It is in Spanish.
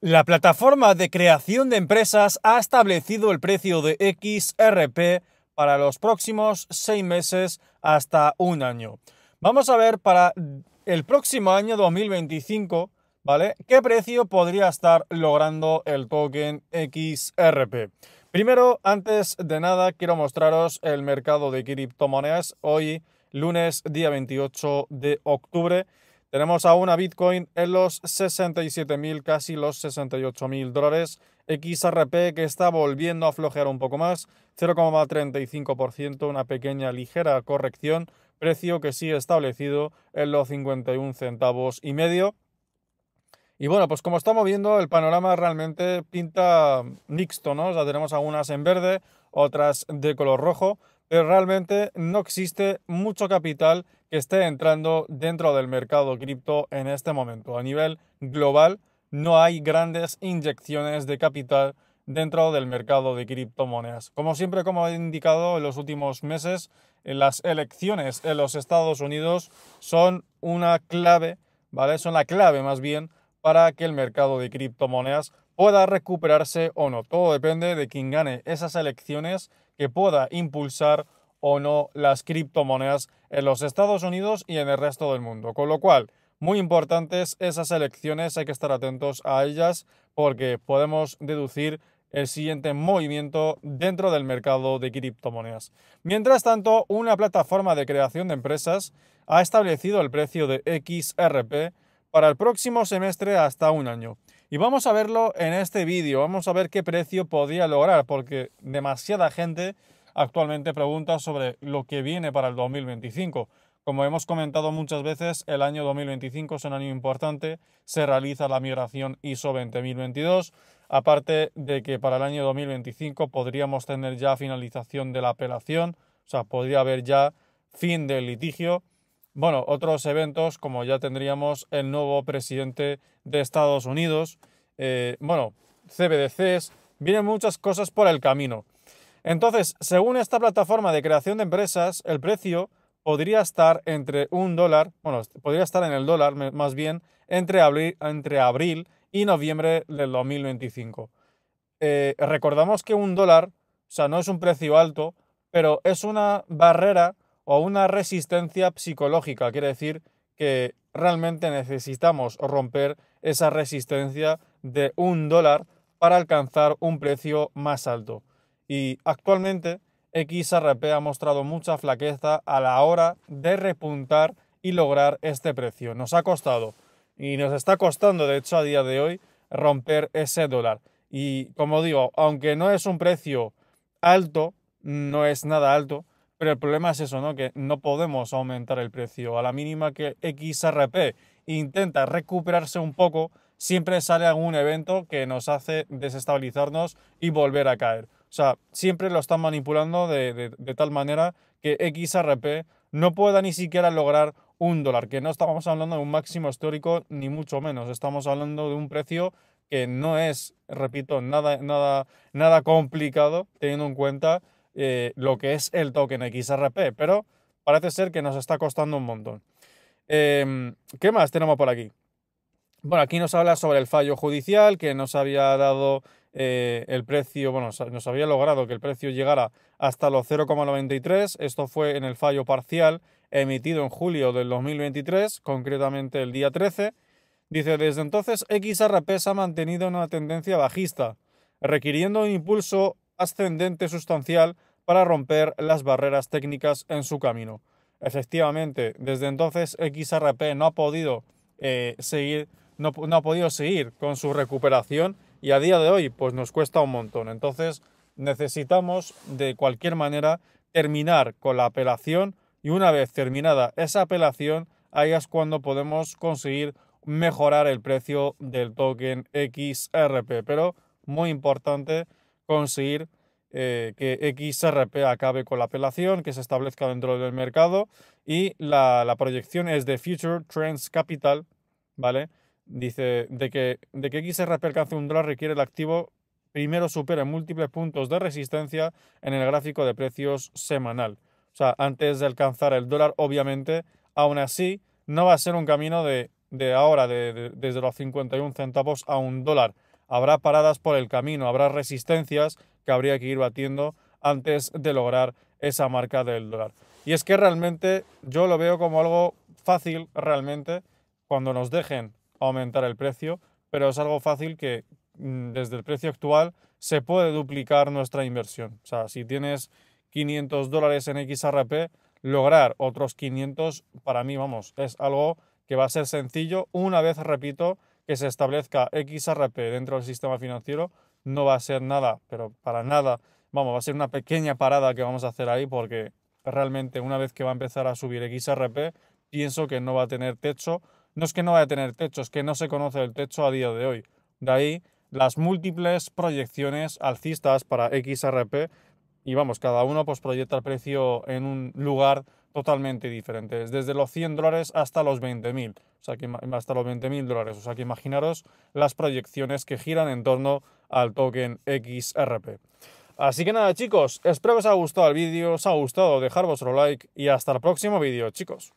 La plataforma de creación de empresas ha establecido el precio de XRP para los próximos seis meses hasta un año. Vamos a ver para el próximo año 2025, ¿vale? ¿Qué precio podría estar logrando el token XRP? Primero, antes de nada, quiero mostraros el mercado de criptomonedas hoy, lunes, día 28 de octubre. Tenemos a una Bitcoin en los 67.000, casi los 68.000 dólares. XRP que está volviendo a flojear un poco más, 0,35%, una pequeña ligera corrección, precio que sí establecido en los 51 centavos y medio. Y bueno, pues como estamos viendo, el panorama realmente pinta mixto, ¿no? O sea, tenemos algunas en verde, otras de color rojo, realmente no existe mucho capital que esté entrando dentro del mercado cripto en este momento. A nivel global no hay grandes inyecciones de capital dentro del mercado de criptomonedas. Como siempre, como he indicado en los últimos meses, eh, las elecciones en los Estados Unidos son una clave, ¿vale? Son la clave más bien para que el mercado de criptomonedas pueda recuperarse o no. Todo depende de quién gane esas elecciones que pueda impulsar o no las criptomonedas en los Estados Unidos y en el resto del mundo. Con lo cual, muy importantes esas elecciones, hay que estar atentos a ellas porque podemos deducir el siguiente movimiento dentro del mercado de criptomonedas. Mientras tanto, una plataforma de creación de empresas ha establecido el precio de XRP para el próximo semestre hasta un año. Y vamos a verlo en este vídeo, vamos a ver qué precio podría lograr, porque demasiada gente actualmente pregunta sobre lo que viene para el 2025. Como hemos comentado muchas veces, el año 2025 es un año importante, se realiza la migración ISO 20022, aparte de que para el año 2025 podríamos tener ya finalización de la apelación, o sea, podría haber ya fin del litigio bueno, otros eventos como ya tendríamos el nuevo presidente de Estados Unidos, eh, bueno, CBDCs, vienen muchas cosas por el camino. Entonces, según esta plataforma de creación de empresas, el precio podría estar entre un dólar, bueno, podría estar en el dólar más bien, entre abril, y noviembre del 2025. Eh, recordamos que un dólar, o sea, no es un precio alto, pero es una barrera o una resistencia psicológica. Quiere decir que realmente necesitamos romper esa resistencia de un dólar para alcanzar un precio más alto. Y actualmente XRP ha mostrado mucha flaqueza a la hora de repuntar y lograr este precio. Nos ha costado y nos está costando, de hecho, a día de hoy romper ese dólar. Y como digo, aunque no es un precio alto, no es nada alto, pero el problema es eso, ¿no? Que no podemos aumentar el precio. A la mínima que XRP intenta recuperarse un poco, siempre sale algún evento que nos hace desestabilizarnos y volver a caer. O sea, siempre lo están manipulando de, tal manera que XRP no pueda ni siquiera lograr un dólar, que no estamos hablando de un máximo histórico ni mucho menos, estamos hablando de un precio que no es, repito, nada, nada, nada complicado teniendo en cuenta eh, lo que es el token XRP, pero parece ser que nos está costando un montón. Em, ¿Qué más tenemos por aquí? Bueno, aquí nos habla sobre el fallo judicial que nos había dado eh, el precio, bueno, nos había logrado que el precio llegara hasta los 0,93. Esto fue en el fallo parcial emitido en julio del 2023, concretamente el día 13. Dice, desde entonces XRP se ha mantenido una tendencia bajista, requiriendo un impulso ascendente sustancial para romper las barreras técnicas en su camino. Efectivamente, desde entonces XRP no ha podido eh, seguir, no, ha podido seguir con su recuperación y a día de hoy pues nos cuesta un montón. Entonces necesitamos de cualquier manera terminar con la apelación y una vez terminada esa apelación, ahí es cuando podemos conseguir mejorar el precio del token XRP. Pero muy importante conseguir eh, que XRP acabe con la apelación, que se establezca dentro del mercado y la, proyección es de Future Trends Capital, ¿vale? Dice, de que, de que XRP alcance un dólar requiere el activo primero supere múltiples puntos de resistencia en el gráfico de precios semanal. O sea, antes de alcanzar el dólar, obviamente, aún así, no va a ser un camino de, ahora, desde los 51 centavos a un dólar Habrá paradas por el camino, habrá resistencias que habría que ir batiendo antes de lograr esa marca del dólar. Y es que realmente yo lo veo como algo fácil, realmente, cuando nos dejen aumentar el precio, pero es algo fácil que mm, desde el precio actual se puede duplicar nuestra inversión. O sea, si tienes 500 dólares en XRP, lograr otros 500 para mí, vamos, es algo que va a ser sencillo una vez, repito, que se establezca XRP dentro del sistema financiero no va a ser nada, pero para nada. Vamos, va a ser una pequeña parada que vamos a hacer ahí porque realmente una vez que va a empezar a subir XRP, pienso que no va a tener techo. No es que no vaya a tener techo, es que no se conoce el techo a día de hoy. De ahí las múltiples proyecciones alcistas para XRP y vamos, cada uno pues proyecta el precio en un lugar totalmente diferente, desde los 100 dólares hasta los 20.000, o sea que hasta los 20.000 dólares, o sea que imaginaros las proyecciones que giran en torno al token XRP. Así que nada chicos, espero que os haya gustado el vídeo, os ha gustado dejar vuestro like y hasta el próximo vídeo chicos.